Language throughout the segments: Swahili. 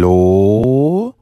lo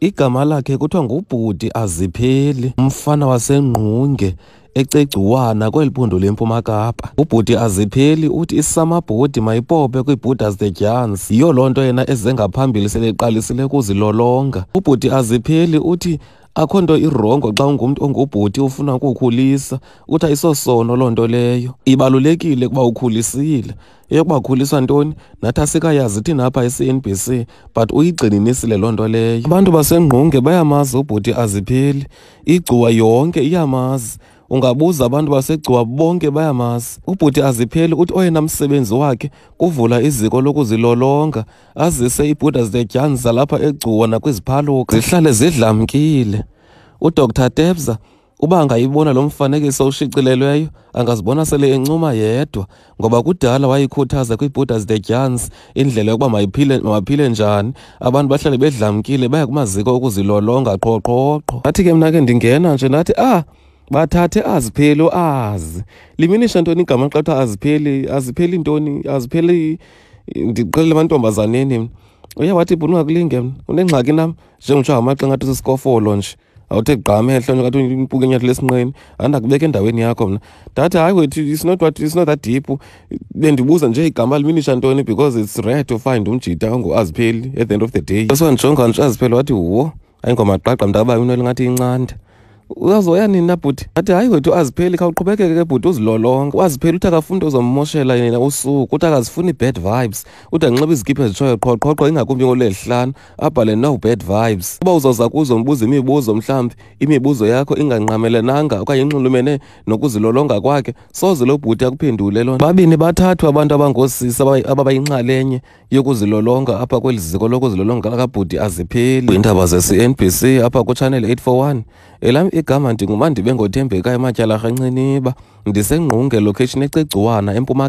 igama lakhe kuthiwa ngubhuti azipheli umfana wasengqunge ecegciwana kweli phundo lempuma kapa ubhuti azipheli uthi isamabhodi mayipope kwii the giants yiyo loo nto yena ezengaphambili seleqalisile ukuzilolonga ubhuti azipheli uthi akho nto irongo xa ungumntu ongubhuti ufuna ukukhulisa uthi ayisosono loo nto leyo ibalulekile ukuba ukhulisile eyokuba ukhuliswa ntoni nathi asikayazi thina apha e-cnbc but uyigxininisile loo nto leyo abantu basengqunge bayamazi ubhuti azipheli igcuwa yonke iyamazi ungabuza abantu basegcuwa bonke bayamazi ubhuti azipheli uthi oyena msebenzi wakhe kuvula iziko lokuzilolonga azise iibhuda zinedyani zalapha egcuwa nakwiziphaluka zihlale zidlamkile udr tebza uba angayibona lo mfanekiso ushicilelweyo angazibona sele encuma yedwa ngoba kudala wayikhuthaza kwibhuda zidedyans indlela yokuba mayiphile njani abantu bahlale bedlamkile baya kumaziko okuzilolonga qhoqhoqho nathi ke mna ke ndingena nje nathi ah bathathe azipheli azi liminisha ntoni igama xa azipheli azipheli ntoni azipheli ndiqelela amantombazaneni mna uyawathi bhuna ungakulinge mna unengxaki nam njengotsho ngamaxa ngathi usesikofolo nje awuthe gqam ehlonje ngathi impuku enyathelo esinqeni andakubeka endaweni yakho mna ndathi hayi wethu it's not what it's not that deep bendibuza nje igama liminisha ntoni because it's rare to find umjita ongoazipheli at the end of the day esondijonga nje azipheli wathi wo ayingomaqaqa mntakaba yinto elingathi incanda uyazoya nini na bhuti athi hayi wethu azipheli khawuqhubekeke ke bhuti uzilolonga wazipheli uthi akafuni into uzommoshela yena usuku uthi akazifuni bad vibes uthi anxiba izikiphi zitshoyo qhoqhoqho ingakumbi ngolwesihlanu abhale no bad vibes uba uzoza kuzo mbuza imibuzo mhlawumbi imibuzo yakho inganqamelenanga okanye inxulumene nokuzilolonga kwakhe soze lo bhuti akuphendule lona babini bathathwa abantu abangoosisi ababayinxalenye yokuzilolonga apha kweli ziko lokuzilolonga kakabhuti azipheli iindaba zesi-nbc apha kutshanele 841 elam igama ndinguma ndibe ngothembekayo ematyala rhanciniba ndisengqunge location ecegcuwana empuma